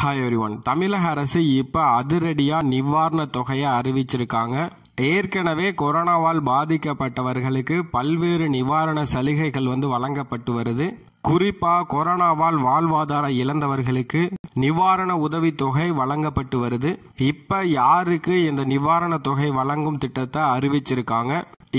hi every one தமிழக அரசு இப்போ அதிரடியாக நிவாரண தொகையை அறிவிச்சிருக்காங்க ஏற்கனவே கொரோனாவால் பாதிக்கப்பட்டவர்களுக்கு பல்வேறு நிவாரண சலுகைகள் வந்து வழங்கப்பட்டு வருது குறிப்பாக கொரோனாவால் வாழ்வாதாரம் இழந்தவர்களுக்கு நிவாரண உதவி தொகை வழங்கப்பட்டு வருது இப்போ யாருக்கு இந்த நிவாரண தொகை வழங்கும் திட்டத்தை அறிவிச்சிருக்காங்க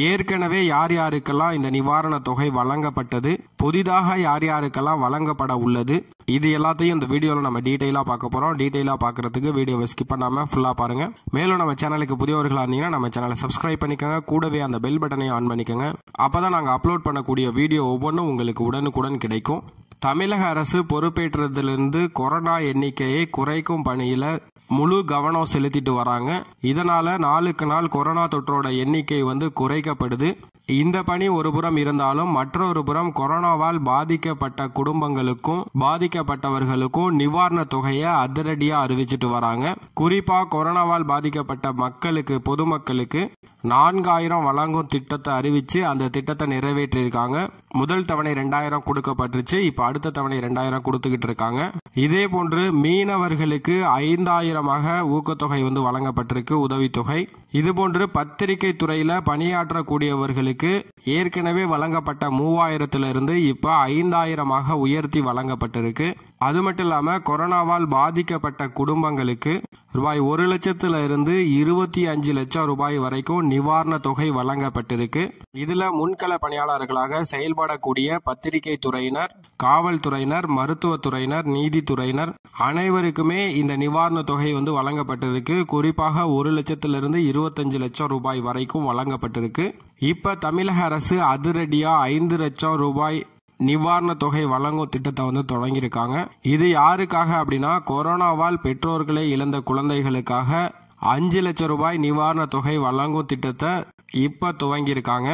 ஏற்கனவே யார் யாருக்கெல்லாம் இந்த நிவாரண தொகை வழங்கப்பட்டது புதிதாக யார் யாருக்கெல்லாம் வழங்கப்பட உள்ளது இது எல்லாத்தையும் இந்த வீடியோவில் நம்ம டீட்டெயிலாக பார்க்க போகிறோம் டீட்டெயிலாக பார்க்குறதுக்கு வீடியோவை ஸ்கிப் பண்ணாமல் ஃபுல்லாக பாருங்கள் மேலும் நம்ம சேனலுக்கு புதியவர்களாக இருந்தீங்கன்னா நம்ம சேனலை சப்ஸ்கிரைப் பண்ணிக்கோங்க கூடவே அந்த பெல் பட்டனையும் ஆன் பண்ணிக்கோங்க அப்போ தான் நாங்கள் அப்லோட் பண்ணக்கூடிய வீடியோ ஒவ்வொன்றும் உங்களுக்கு உடனுக்குடன் கிடைக்கும் தமிழக அரசு பொறுப்பேற்றதிலிருந்து கொரோனா எண்ணிக்கையை குறைக்கும் பணியில் முழு கவனம் செலுத்திட்டு வராங்க இதனால் நாளுக்கு நாள் கொரோனா தொற்றோட எண்ணிக்கை வந்து குறைக்கப்படுது இந்த பணி ஒருபுறம் இருந்தாலும் மற்றொரு புறம் கொரோனாவால் பாதிக்கப்பட்ட குடும்பங்களுக்கும் பாதிக்கப்பட்டவர்களுக்கும் நிவாரண தொகையை அதிரடியாக அறிவிச்சிட்டு வராங்க குறிப்பாக கொரோனாவால் பாதிக்கப்பட்ட மக்களுக்கு பொதுமக்களுக்கு நான்காயிரம் வழங்கும் திட்டத்தை அறிவித்து அந்த திட்டத்தை நிறைவேற்றியிருக்காங்க முதல் தவணை ரெண்டாயிரம் கொடுக்கப்பட்டுருச்சு இப்போ அடுத்த தவணை ரெண்டாயிரம் கொடுத்துக்கிட்டு இருக்காங்க இதே போன்று மீனவர்களுக்கு ஐந்தாயிரமாக ஊக்கத்தொகை வந்து வழங்கப்பட்டிருக்கு உதவித்தொகை இதுபோன்று பத்திரிகை துறையில் பணியாற்றக்கூடியவர்களுக்கு ஏற்கனவே வழங்கப்பட்ட மூவாயிரத்திலிருந்து இப்போ ஐந்தாயிரமாக உயர்த்தி வழங்கப்பட்டிருக்கு அது மட்டும் இல்லாமல் கொரோனாவால் பாதிக்கப்பட்ட குடும்பங்களுக்கு ரூபாய் ஒரு லட்சத்துல இருந்து இருபத்தி அஞ்சு லட்சம் ரூபாய் வரைக்கும் நிவாரண தொகை வழங்கப்பட்டிருக்கு இதில் முன்கள பணியாளர்களாக செயல்படக்கூடிய பத்திரிகை துறையினர் காவல்துறையினர் மருத்துவத்துறையினர் நீதித்துறையினர் அனைவருக்குமே இந்த நிவாரண தொகை வந்து வழங்கப்பட்டிருக்கு குறிப்பாக ஒரு லட்சத்திலிருந்து இருபத்தஞ்சு லட்சம் ரூபாய் வரைக்கும் வழங்கப்பட்டிருக்கு இப்போ தமிழக அரசு அதிரடியாக ஐந்து லட்சம் ரூபாய் நிவாரண தொகை வழங்கும் திட்டத்தை வந்து தொடங்கியிருக்காங்க இது யாருக்காக அப்படின்னா கொரோனாவால் பெற்றோர்களை இழந்த குழந்தைகளுக்காக அஞ்சு லட்சம் ரூபாய் நிவாரண தொகை வழங்கும் திட்டத்தை இப்போ துவங்கியிருக்காங்க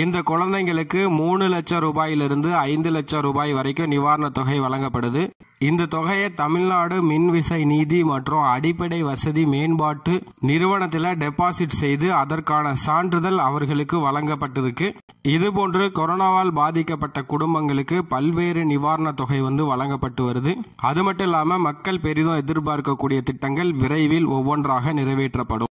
இந்த குழந்தைங்களுக்கு மூணு லட்சம் ரூபாயிலிருந்து ஐந்து லட்சம் ரூபாய் வரைக்கும் நிவாரணத் தொகை வழங்கப்படுது இந்த தொகையை தமிழ்நாடு மின்விசை நீதி மற்றும் அடிப்படை வசதி மேம்பாட்டு நிறுவனத்தில் டெபாசிட் செய்து அதற்கான சான்றிதழ் அவர்களுக்கு வழங்கப்பட்டிருக்கு இதுபோன்று கொரோனாவால் பாதிக்கப்பட்ட குடும்பங்களுக்கு பல்வேறு நிவாரணத் தொகை வந்து வழங்கப்பட்டு வருது அது மட்டும் இல்லாமல் மக்கள் பெரிதும் எதிர்பார்க்கக்கூடிய திட்டங்கள் விரைவில் ஒவ்வொன்றாக நிறைவேற்றப்படும்